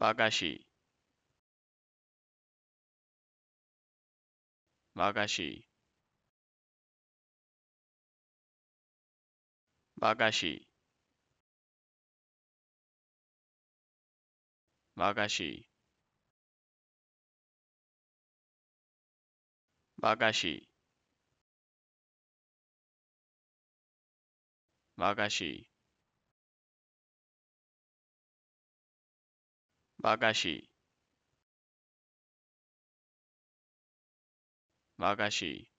シーバ和シーバ菓シーバ子シーバ和シー。和菓子和菓子